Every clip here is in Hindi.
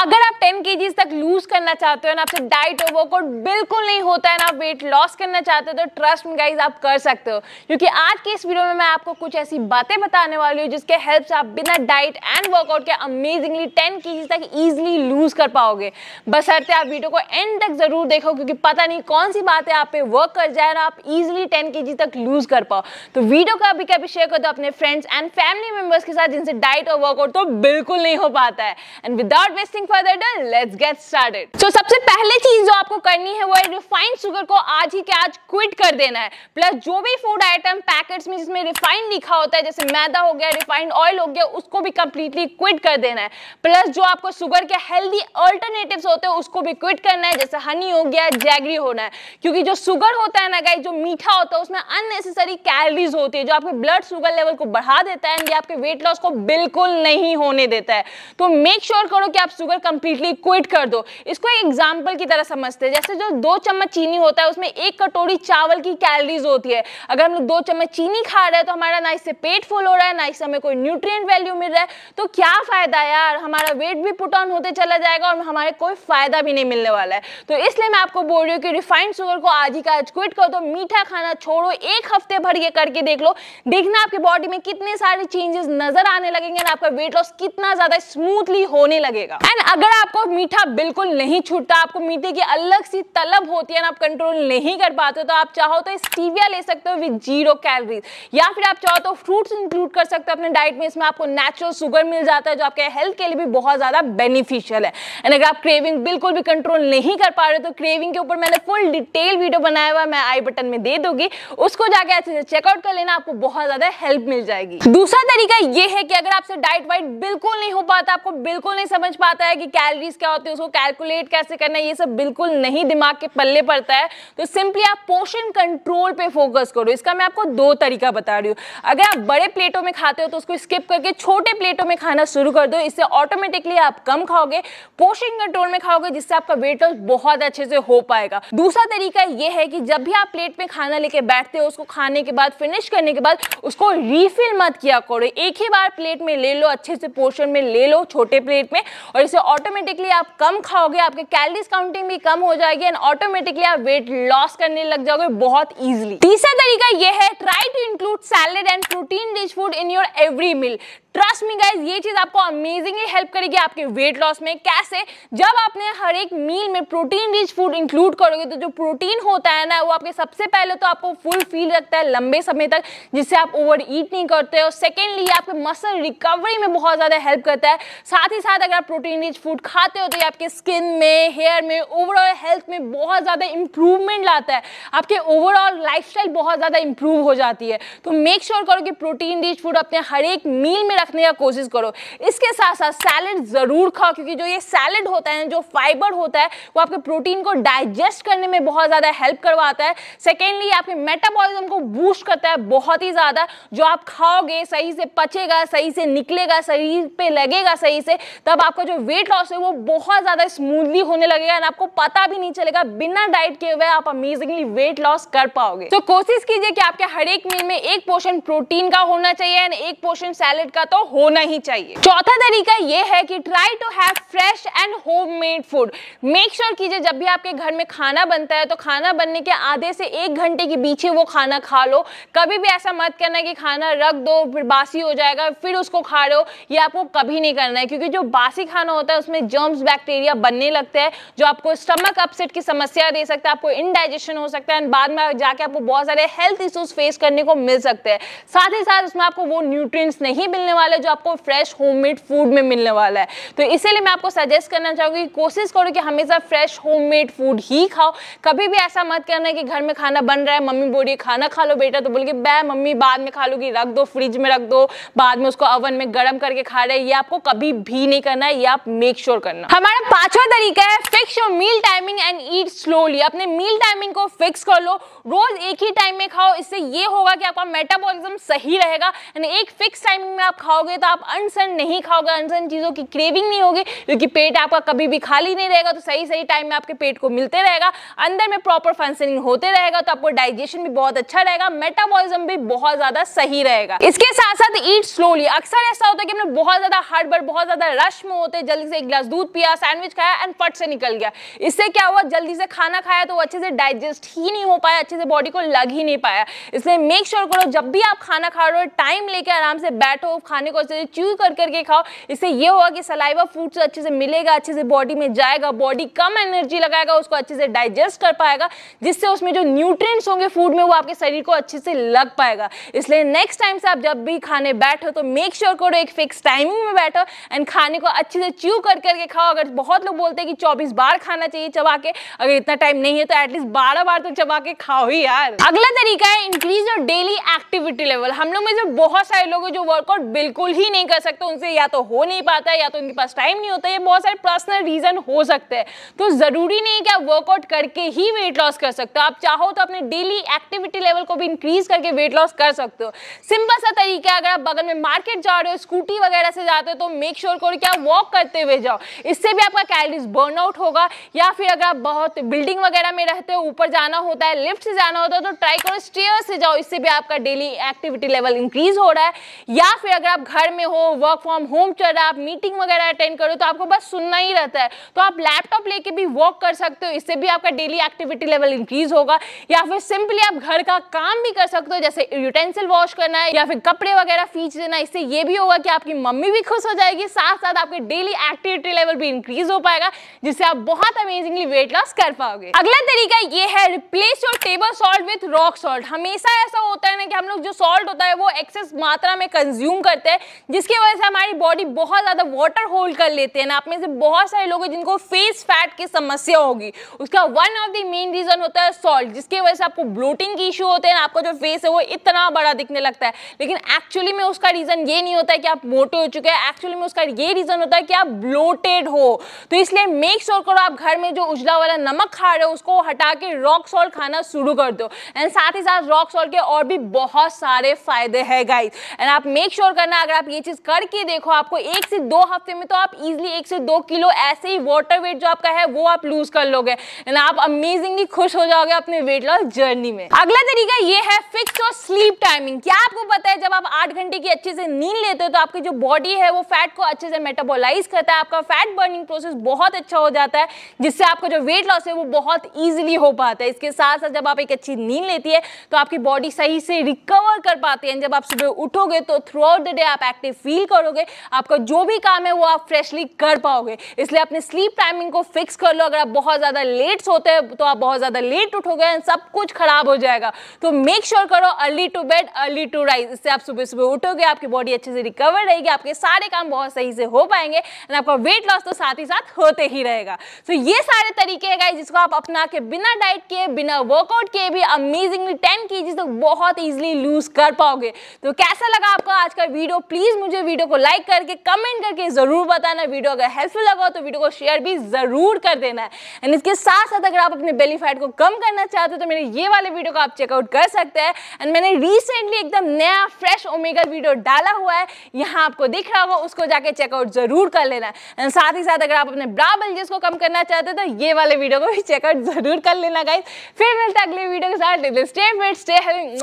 अगर आप 10 केजीज तक लूज करना चाहते हो ना आपसे डाइट और वर्कआउट बिल्कुल नहीं होता है ना वेट लॉस करना चाहते हो तो ट्रस्ट में गाइज आप कर सकते हो क्योंकि आज के इस वीडियो में मैं आपको कुछ ऐसी बातें बताने वाली हूँ जिसके हेल्प से आप बिना डाइट एंड वर्कआउट के अमेजिंगली टेन के तक ईजिली लूज कर पाओगे बसरते आप वीडियो को एंड तक जरूर देखो क्योंकि पता नहीं कौन सी बातें आप पे वर्क कर जाए ना आप ईजिली टेन के तक लूज कर पाओ तो वीडियो को अभी कभी शेयर कर दो अपने फ्रेंड्स एंड फैमिली मेंबर्स के साथ जिनसे डाइट और वर्कआउट तो बिल्कुल नहीं हो पाता है and without wasting further done let's get started so सबसे पहले चीज जो आपको करनी है वो है रिफाइंड शुगर को आज ही के आज क्विट कर देना है प्लस जो भी फूड आइटम पैकेट्स में जिसमें रिफाइंड लिखा होता है जैसे मैदा हो गया रिफाइंड ऑयल हो गया उसको भी कंप्लीटली क्विट कर देना है प्लस जो आपको शुगर के हेल्दी अल्टरनेटिव्स होते हैं उसको भी क्विट करना है जैसे हनी हो गया जैगरी होना है क्योंकि जो शुगर होता है ना गाइस जो मीठा होता है उसमें अननेसेसरी कैलोरीज होती है जो आपके ब्लड शुगर लेवल को बढ़ा देता है आपके वेट लॉस को बिल्कुल नहीं होने देता है तो मेक श्योर sure करो कि आप शुगर कंप्लीटली क्विट कर दो इसको एक एग्जाम्पल की तरह समझते हैं जैसे जो दो चम्मच चीनी होता है उसमें एक कटोरी चावल की कैलरीज होती है अगर हम लोग दो चम्मच चीनी खा रहे हैं तो हमारा ना इससे पेट फुल हो रहा है ना इससे हमें कोई न्यूट्रिएंट वैल्यू मिल रहा है तो क्या फायदा यार हमारा वेट भी पुट ऑन होते चला जाएगा और हमारे कोई फायदा भी नहीं मिलने वाला है तो इसलिए मैं आपको बोल रही हूँ कि रिफाइंड शुगर को आज ही का आज क्विट कर दो मीठा खाना छोड़ो एक हफ्ते भर ये करके देख लो देखना आपकी बॉडी में कितने सारे चेंजेस नजर आने लगेंगे और आपका वेट लॉस कितना ज्यादा स्मूथली होने लगेगा एंड अगर आपको मीठा बिल्कुल नहीं छूटता आपको मीठे की अलग सी तलब होती है ना आप कंट्रोल नहीं कर पाते तो आप चाहो तो स्टीविया ले सकते हो विद जीरो कैलोरीज या फिर आप चाहो तो फ्रूट्स इंक्लूड कर सकते हो अपने डाइट में इसमें आपको नेचुरल शुगर मिल जाता है जो आपके हेल्थ के लिए भी बहुत ज़्यादा बेनिफिशियल है एंड अगर आप क्रेविंग बिल्कुल भी कंट्रोल नहीं कर पा रहे तो क्रेविंग के ऊपर मैंने फुल डिटेल वीडियो बनाया हुआ मैं आई बटन में दे दूंगी उसको जाके अच्छे से चेकआउट कर लेना आपको बहुत ज़्यादा हेल्प मिल जाएगी दूसरा तरीका यह है कि अगर आपसे डाइट वाइट बिल्कुल नहीं हो पाता आपको बिल्कुल नहीं समझ पाता है कि कैलोरीज क्या होती है उसको कैलकुलेट कैसे करना है ये सब बिल्कुल नहीं दिमाग के पल्ले पड़ता है तो सिंपली आप पोषण कंट्रोल पे फोकस करो इसका मैं आपको दो तरीका बता रही हूँ अगर आप बड़े प्लेटों में खाते हो तो उसको स्किप करके छोटे प्लेटों में खाना शुरू कर दो इससे ऑटोमेटिकली आप कम खाओगे पोषण कंट्रोल में खाओगे जिससे आपका वेट लॉस बहुत अच्छे से हो पाएगा दूसरा तरीका ये है कि जब भी आप प्लेट में खाना लेके बैठते हो उसको खाने के बाद फिनिश करने के बाद उसको रिफिल मत किया करो एक ही बार प्लेट में ले लो अच्छे से पोर्शन में ले लो छोटे प्लेट में और इसे ऑटोमेटिकली आप कम खाओगे आपके कैलरीज काउंटिंग भी कम हो जाएगी एंड ऑटोमेटिकली आप वेट लॉस करने लग जाओगे बहुत ईजिली तीसरा तरीका यह है try to include salad and protein rich food in your every meal trust me guys ये चीज़ आपको अमेजिंगली हेल्प करेगी आपके वेट लॉस में कैसे जब आपने हर एक मील में प्रोटीन रिच फूड इंक्लूड करोगे तो जो प्रोटीन होता है ना वो आपके सबसे पहले तो आपको फुल फील रखता है लंबे समय तक जिससे आप ओवर ईट नहीं करते और सेकेंडली आपके मसल रिकवरी में बहुत ज़्यादा हेल्प करता है साथ ही साथ अगर आप प्रोटीन रिच फूड खाते हो तो ये आपके स्किन में हेयर में ओवरऑल हेल्थ में बहुत ज़्यादा इंप्रूवमेंट लाता है आपके ओवरऑल लाइफ बहुत ज़्यादा इंप्रूव हो जाती है तो मेक श्योर sure करो कि प्रोटीन रिच फूड अपने हर एक मील में रखने का कोशिश करो इसके साथ साथ सैलेड ज़रूर खाओ क्योंकि जो ये सैलेड होता है जो फाइबर होता है वो आपके प्रोटीन को डाइजेस्ट करने में बहुत ज़्यादा हेल्प करवाता है सेकेंडली आपके मेटाबॉलिज्म को बूस्ट करता है बहुत ही ज़्यादा जो आप खाओगे सही से पचेगा सही से निकलेगा सही पे लगेगा सही से तब आपका जो वेट लॉस है वो बहुत ज़्यादा स्मूथली होने लगेगा एंड आपको पता भी नहीं चलेगा बिना डाइट के हुए आप अमेजिंगली वेट लॉस कर पाओगे तो कोशिश कीजिए कि आपके हर एक मील में एक पोर्शन प्रोटीन का होना चाहिए एंड एक पोर्शन सैलेड का तो होना ही चाहिए चौथा तरीका ये है कि try to have fresh and homemade food make sure कीजिए जब भी आपके घर में खाना बनता है तो खाना बनने के आधे से एक घंटे के बीच वो खाना खा लो कभी भी ऐसा मत करना कि खाना रख दो फिर बासी हो जाएगा फिर उसको खा लो ये आपको कभी नहीं करना है क्योंकि जो बासी खाना होता है उसमें जर्म्स बैक्टीरिया बनने लगते हैं जो आपको स्टमक अपसेट की समस्या दे सकता है आपको इनडाइजेशन हो सकता है बाद में जाके आपको बहुत सारे हेल्थ इशूज फेस करने को मिल सकते हैं साथ ही साथ उसमें आपको वो न्यूट्रिय नहीं मिलने वाला है जो आपको फ्रेश होममेड फूड में मिलने वाला है तो इसीलिए मैं आपको सजेस्ट करना चाहूँगी कोशिश करो कि हमेशा फ्रेश होममेड फूड ही खाओ कभी भी ऐसा मत करना कि घर में खाना बन रहा है मम्मी बोलिए खाना खा लो बेटा तो बोल के बै मम्मी बाद में खा लूंगी रख दो फ्रिज में रख दो बाद में उसको अवन में गर्म करके खा रहे ये आपको कभी भी नहीं करना है ये आप मेक श्योर sure करना हमारा पांचवा तरीका है fix your meal timing and eat slowly अपने मील टाइमिंग को फिक्स कर लो रोज एक ही टाइम में खाओ इससे ये होगा कि आपका मेटाबॉलिज्म सही रहेगा एक फिक्स टाइमिंग में आप खाओ खाओगे तो आप अनसन नहीं खाओगे अनसन चीज़ों की क्रेविंग नहीं होगी क्योंकि पेट आपका कभी भी खाली नहीं रहेगा तो सही सही टाइम में आपके पेट को मिलते रहेगा अंदर में प्रॉपर फंक्शनिंग होते रहेगा तो आपको डाइजेशन भी बहुत अच्छा रहेगा मेटाबॉलिज्म भी बहुत ज़्यादा सही रहेगा इसके साथ साथ ईट स्लोली अक्सर ऐसा होता है कि हमने बहुत ज़्यादा हड़बड़ बहुत ज़्यादा रश में होते जल्दी से एक गिलास दूध पिया सैंडविच खाया एंड फट से निकल गया इससे क्या हुआ जल्दी से खाना खाया तो अच्छे से डाइजेस्ट ही नहीं हो पाया अच्छे से बॉडी को लग ही नहीं पाया इसलिए मेक श्योर करो जब भी आप खाना खा रहे हो टाइम लेके आराम से बैठो खाना खाने को अच्छे से च्यू कर करके खाओ इससे ये होगा कि सलाइवा फूड से अच्छे से मिलेगा अच्छे से बॉडी में जाएगा बॉडी कम एनर्जी लगाएगा उसको अच्छे से डाइजेस्ट कर पाएगा जिससे उसमें जो न्यूट्रिएंट्स होंगे फूड में वो आपके शरीर को अच्छे से लग पाएगा इसलिए नेक्स्ट टाइम से आप जब भी खाने बैठो तो मेक श्योर sure करो एक फिक्स टाइमिंग में बैठो एंड खाने को अच्छे से च्यू कर करके खाओ अगर बहुत लोग बोलते हैं कि चौबीस बार खाना चाहिए चबा के अगर इतना टाइम नहीं है तो एटलीस्ट बारह बार तो चबा के खाओ ही यार अगला तरीका है increase your daily activity level हम लोग में से बहुत सारे लोग जो वर्कआउट बिल्कुल बिल्कुल ही नहीं कर सकते उनसे या तो हो नहीं पाता है या तो उनके पास टाइम नहीं होता है बहुत सारे पर्सनल रीजन हो सकते हैं तो जरूरी नहीं कि आप वर्कआउट करके ही वेट लॉस कर सकते हो आप चाहो तो अपने डेली एक्टिविटी लेवल को भी इंक्रीज करके वेट लॉस कर सकते हो सिंपल सा तरीका अगर आप बगल में मार्केट जा रहे हो स्कूटी वगैरह से जाते हो तो मेक श्योर sure करो कि आप वॉक करते हुए जाओ इससे भी आपका कैलरीज बर्न आउट होगा या फिर अगर आप बहुत बिल्डिंग वगैरह में रहते हो ऊपर जाना होता है लिफ्ट से जाना होता है तो ट्राई करो स्टेयर से जाओ इससे भी आपका डेली एक्टिविटी लेवल इंक्रीज हो रहा है या फिर अगर आप आप घर में हो वर्क फ्रॉम होम चल रहा है आप मीटिंग वगैरह अटेंड करो तो आपको बस सुनना ही रहता है तो आप लैपटॉप लेके भी वर्क कर सकते हो इससे भी आपका डेली एक्टिविटी लेवल इंक्रीज होगा या फिर सिंपली आप घर का काम भी कर सकते हो जैसे यूटेंसिल वॉश करना है या फिर कपड़े वगैरह फीच देना इससे ये भी होगा कि आपकी मम्मी भी खुश हो जाएगी साथ साथ आपके डेली एक्टिविटी लेवल भी इंक्रीज हो पाएगा जिससे आप बहुत अमेजिंगली वेट लॉस कर पाओगे अगला तरीका ये है replace your table salt with rock salt हमेशा ऐसा होता है ना कि हम लोग जो सॉल्ट होता है वो एक्सेस मात्रा में कंज्यूम करते हैं होता है जिसकी वजह से हमारी बॉडी बहुत ज़्यादा वाटर होल्ड कर लेते हैं ना आप में से बहुत सारे लोग हैं जिनको फेस फैट की समस्या होगी उसका one of the main reason होता है सॉल्ट जिसकी वजह से आपको ब्लोटिंग की इशू होते हैं ना आपका जो फेस है वो इतना बड़ा दिखने लगता है लेकिन एक्चुअली में उसका रीज़न ये नहीं होता है कि आप मोटे हो चुके हैं एक्चुअली में उसका ये रीज़न होता है कि आप ब्लोटेड हो तो इसलिए मेक श्योर करो आप घर में जो उजला वाला नमक खा रहे हो उसको हटा के रॉक सॉल्ट खाना शुरू कर दो एंड साथ ही साथ रॉक सॉल्ट के और भी बहुत सारे फायदे हैं गाइस एंड आप मेक श्योर sure करना करना अगर आप ये चीज करके देखो आपको एक से दो हफ्ते में तो आप इजिली एक से दो किलो ऐसे ही वाटर वेट जो आपका है वो आप लूज कर लोगे एंड आप अमेजिंगली खुश हो जाओगे अपने वेट लॉस जर्नी में अगला तरीका ये है फिक्स और स्लीप टाइमिंग क्या आपको पता है जब आप आठ घंटे की अच्छे से नींद लेते हो तो आपकी जो बॉडी है वो फैट को अच्छे से मेटाबोलाइज करता है आपका फैट बर्निंग प्रोसेस बहुत अच्छा हो जाता है जिससे आपका जो वेट लॉस है वो बहुत ईजिली हो पाता है इसके साथ साथ जब आप एक अच्छी नींद लेती है तो आपकी बॉडी सही से रिकवर कर पाती है जब आप सुबह उठोगे तो थ्रू आउट द डे आप एक्टिव फील करोगे आपका जो भी काम है वो आप फ्रेशली कर पाओगे इसलिए अपने स्लीप टाइमिंग को फिक्स कर लो अगर आप बहुत ज़्यादा लेट सोते हैं तो आप बहुत ज़्यादा लेट उठोगे एंड सब कुछ खराब हो जाएगा तो मेक श्योर sure करो early to bed early to rise इससे आप सुबह सुबह उठोगे आपकी बॉडी अच्छे से रिकवर रहेगी आपके सारे काम बहुत सही से हो पाएंगे एंड आपका वेट लॉस तो साथ ही साथ होते ही रहेगा तो ये सारे तरीके हैं जिसको आप अपना के बिना डाइट किए बिना वर्कआउट किए भी अमेजिंगली टेन के तो बहुत ईजिली लूज कर पाओगे तो कैसा लगा आपको आज का वीडियो वीडियो प्लीज मुझे वीडियो को लाइक करके कमेंट करके जरूर बताना वीडियो अगर हेल्पफुल लगा हो तो वीडियो को शेयर भी जरूर कर देना है एंड इसके साथ साथ अगर आप अपने बेली फैट को कम करना चाहते हो तो मेरे ये वाले वीडियो को आप चेकआउट कर सकते हैं एंड मैंने रिसेंटली एकदम नया फ्रेश ओमेगा वीडियो डाला हुआ है यहाँ आपको दिख रहा होगा उसको जाके चेकआउट जरूर कर लेना एंड साथ ही साथ अगर आप अपने ब्रा बल्जेस को कम करना चाहते हो तो ये वाले वीडियो को भी चेकआउट जरूर कर लेना गाइज फिर मिलते हैं अगले वीडियो के साथ stay fit stay having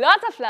lots of love